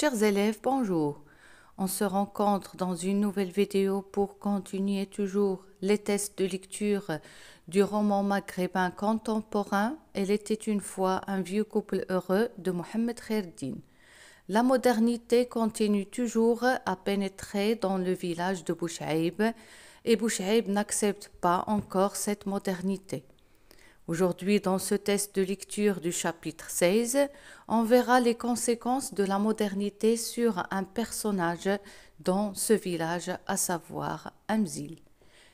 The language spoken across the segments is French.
Chers élèves, bonjour. On se rencontre dans une nouvelle vidéo pour continuer toujours les tests de lecture du roman maghrébin contemporain Elle était une fois un vieux couple heureux de Mohamed Kherdin. La modernité continue toujours à pénétrer dans le village de Bouchaïb et Bouchaïb n'accepte pas encore cette modernité. Aujourd'hui, dans ce test de lecture du chapitre 16, on verra les conséquences de la modernité sur un personnage dans ce village, à savoir Amzil.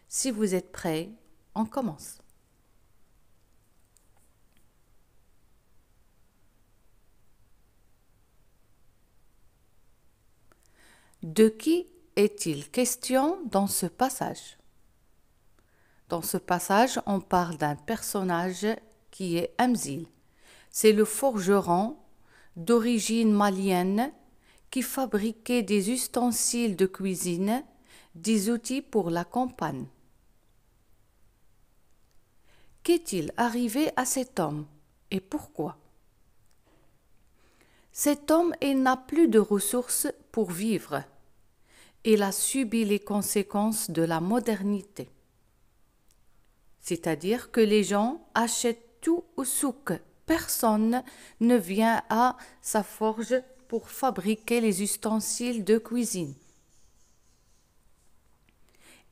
Si vous êtes prêts, on commence. De qui est-il question dans ce passage dans ce passage, on parle d'un personnage qui est Amzil. C'est le forgeron d'origine malienne qui fabriquait des ustensiles de cuisine, des outils pour la campagne. Qu'est-il arrivé à cet homme et pourquoi Cet homme n'a plus de ressources pour vivre. Il a subi les conséquences de la modernité c'est-à-dire que les gens achètent tout au souk. Personne ne vient à sa forge pour fabriquer les ustensiles de cuisine.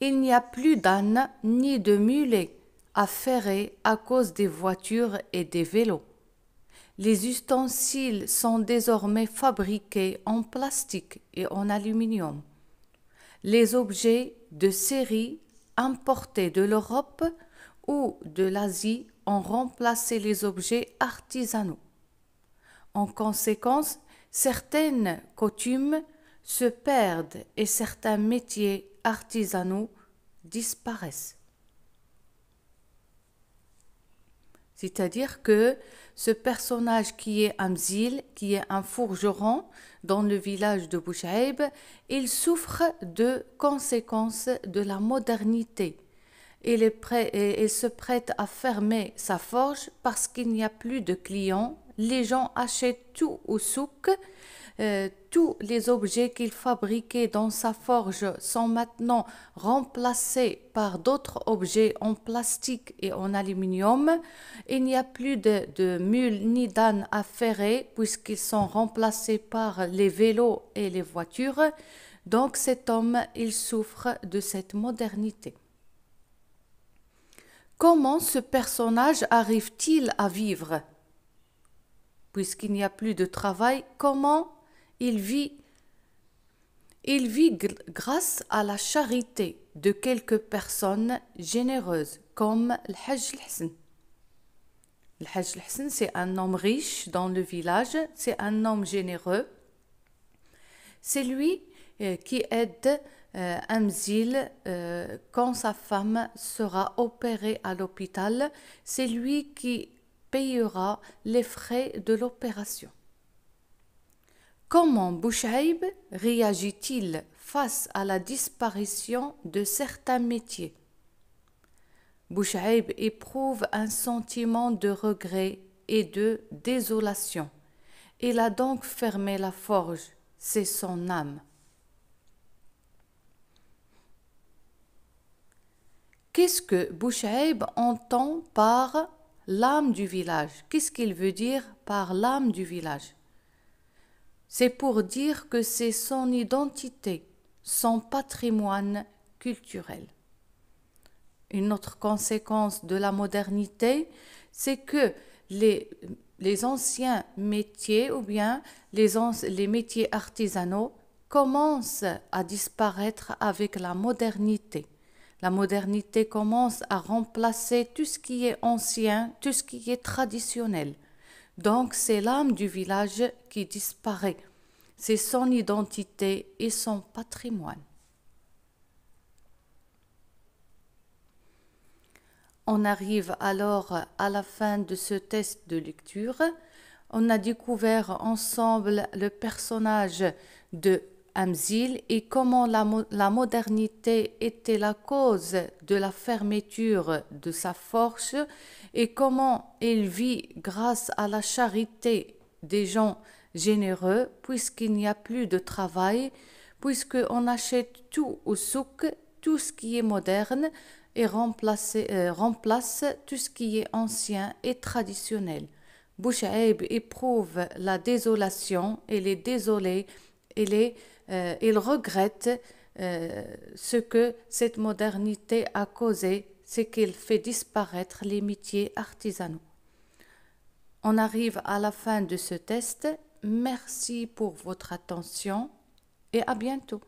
Il n'y a plus d'âne ni de mulets à ferrer à cause des voitures et des vélos. Les ustensiles sont désormais fabriqués en plastique et en aluminium. Les objets de série importés de l'Europe ou de l'Asie ont remplacé les objets artisanaux. En conséquence, certaines coutumes se perdent et certains métiers artisanaux disparaissent. C'est-à-dire que ce personnage qui est Amzil, qui est un fourgeron dans le village de Bouchaïb, il souffre de conséquences de la modernité il, est et se prête à fermer sa forge parce qu'il n'y a plus de clients. Les gens achètent tout au souk. Euh, tous les objets qu'il fabriquait dans sa forge sont maintenant remplacés par d'autres objets en plastique et en aluminium. Il n'y a plus de, de mules ni d'ânes à ferrer puisqu'ils sont remplacés par les vélos et les voitures. Donc cet homme, il souffre de cette modernité. Comment ce personnage arrive-t-il à vivre Puisqu'il n'y a plus de travail, comment il vit Il vit grâce à la charité de quelques personnes généreuses, comme le Hajj c'est un homme riche dans le village, c'est un homme généreux. C'est lui euh, qui aide Amzil, euh, euh, quand sa femme sera opérée à l'hôpital, c'est lui qui payera les frais de l'opération. Comment Bouchaïb réagit-il face à la disparition de certains métiers Bouchaïb éprouve un sentiment de regret et de désolation. Il a donc fermé la forge, c'est son âme. Qu'est-ce que Bouchaïb entend par l'âme du village Qu'est-ce qu'il veut dire par l'âme du village C'est pour dire que c'est son identité, son patrimoine culturel. Une autre conséquence de la modernité, c'est que les, les, anciens métiers ou bien les, les métiers artisanaux commencent à disparaître avec la modernité. La modernité commence à remplacer tout ce qui est ancien, tout ce qui est traditionnel. Donc c'est l'âme du village qui disparaît. C'est son identité et son patrimoine. On arrive alors à la fin de ce test de lecture. On a découvert ensemble le personnage de Amzil et comment la, modernité était la cause de la fermeture de sa force et comment il vit grâce à la charité des gens généreux puisqu'il n'y a plus de travail, puisque on achète tout au souk, tout ce qui est moderne et remplace, euh, remplace tout ce qui est ancien et traditionnel. Bouchaïb éprouve la désolation, et les désolés et les euh, il regrette euh, ce que cette modernité a causé, c'est qu'il fait disparaître les métiers artisanaux. On arrive à la fin de ce test. Merci pour votre attention et à bientôt.